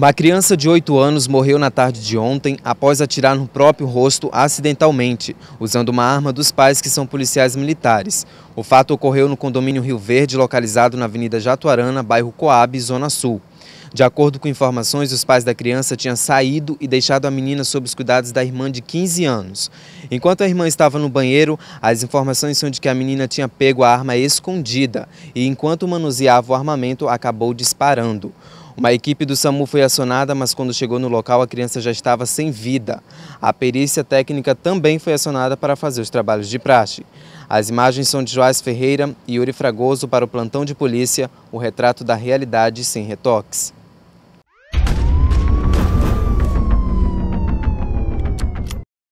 Uma criança de 8 anos morreu na tarde de ontem após atirar no próprio rosto acidentalmente, usando uma arma dos pais que são policiais militares. O fato ocorreu no condomínio Rio Verde, localizado na Avenida Jatuarana, bairro Coab, Zona Sul. De acordo com informações, os pais da criança tinham saído e deixado a menina sob os cuidados da irmã de 15 anos. Enquanto a irmã estava no banheiro, as informações são de que a menina tinha pego a arma escondida e, enquanto manuseava o armamento, acabou disparando. Uma equipe do SAMU foi acionada, mas quando chegou no local a criança já estava sem vida. A perícia técnica também foi acionada para fazer os trabalhos de praxe. As imagens são de Joás Ferreira e Yuri Fragoso para o plantão de polícia, o retrato da realidade sem retoques.